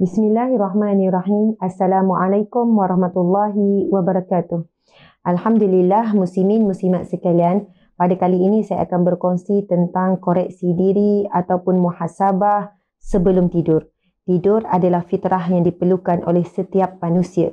Bismillahirrahmanirrahim. Assalamualaikum warahmatullahi wabarakatuh. Alhamdulillah muslimin muslimat sekalian. Pada kali ini saya akan berkongsi tentang koreksi diri ataupun muhasabah sebelum tidur. Tidur adalah fitrah yang diperlukan oleh setiap manusia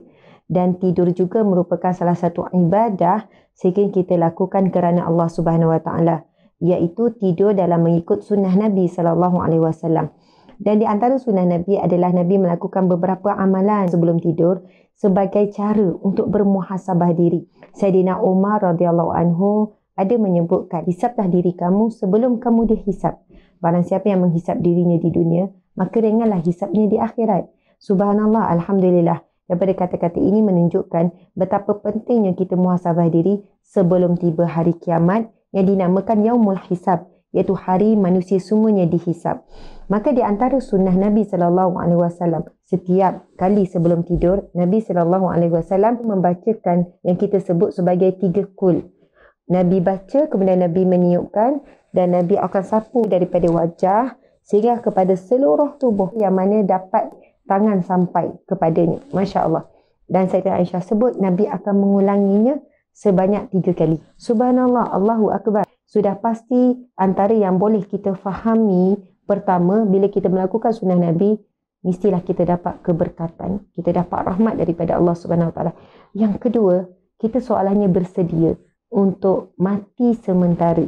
dan tidur juga merupakan salah satu ibadah sehingga kita lakukan kerana Allah Subhanahu Wa Taala iaitu tidur dalam mengikut sunnah Nabi sallallahu alaihi wasallam. Dan di antara sunnah Nabi adalah Nabi melakukan beberapa amalan sebelum tidur sebagai cara untuk bermuhasabah diri. Saidina Umar radhiyallahu anhu ada menyebutkan, hisaplah diri kamu sebelum kamu dihisap. Barang siapa yang menghisap dirinya di dunia, maka ringanlah hisapnya di akhirat. Subhanallah, Alhamdulillah daripada kata-kata ini menunjukkan betapa pentingnya kita muhasabah diri sebelum tiba hari kiamat yang dinamakan Yaumul Hisab iaitu hari manusia semuanya dihisab. Maka di antara sunnah Nabi sallallahu alaihi wasallam setiap kali sebelum tidur Nabi sallallahu alaihi wasallam membacakan yang kita sebut sebagai tiga kul. Nabi baca kemudian Nabi meniupkan dan Nabi akan sapu daripada wajah sehingga kepada seluruh tubuh yang mana dapat tangan sampai kepadanya. Masya Allah. Dan Sayyidina Aisyah sebut Nabi akan mengulanginya sebanyak tiga kali. Subhanallah, Allahu Akbar. Sudah pasti antara yang boleh kita fahami pertama bila kita melakukan sunnah Nabi, mestilah kita dapat keberkatan. Kita dapat rahmat daripada Allah Subhanahu Taala. Yang kedua, kita soalannya bersedia untuk mati sementara.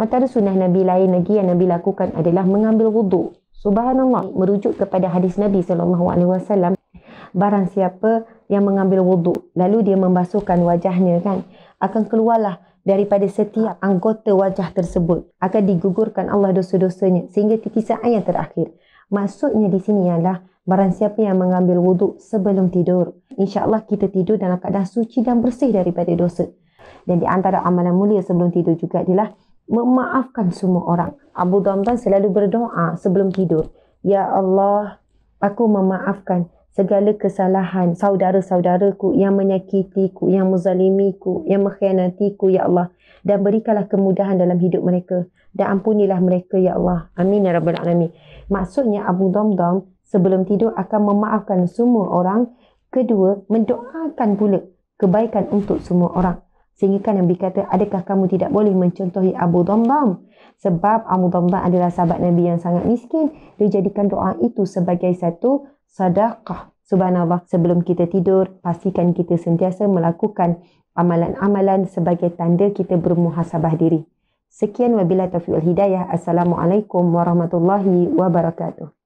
Antara sunnah Nabi lain lagi yang Nabi lakukan adalah mengambil wuduk. Subhanallah, merujuk kepada hadis Nabi saw. alaihi barang siapa yang mengambil wuduk lalu dia membasuhkan wajahnya kan, akan keluarlah daripada setiap anggota wajah tersebut akan digugurkan Allah dosa-dosanya sehingga tikisan yang terakhir. Maksudnya di sini adalah barang siapa yang mengambil wuduk sebelum tidur, InsyaAllah kita tidur dalam keadaan suci dan bersih daripada dosa. Dan di antara amalan mulia sebelum tidur juga adalah memaafkan semua orang. Abu Damdan selalu berdoa sebelum tidur. Ya Allah, aku memaafkan segala kesalahan saudara-saudaraku yang menyakitiku, yang muzalimiku, yang mengkhianatiku, Ya Allah. Dan berikanlah kemudahan dalam hidup mereka. Dan ampunilah mereka, Ya Allah. Amin, Ya Rabbal Alamin. Maksudnya Abu Damdam sebelum tidur akan memaafkan semua orang. Kedua, mendoakan pula kebaikan untuk semua orang. Sehingga kan Nabi kata, adakah kamu tidak boleh mencontohi Abu Dhambam? Sebab Abu Dhambam adalah sahabat Nabi yang sangat miskin. Dia jadikan doa itu sebagai satu sadaqah. Subhanallah, sebelum kita tidur, pastikan kita sentiasa melakukan amalan-amalan sebagai tanda kita bermuhasabah diri. Sekian wabila taufiq hidayah. Assalamualaikum warahmatullahi wabarakatuh.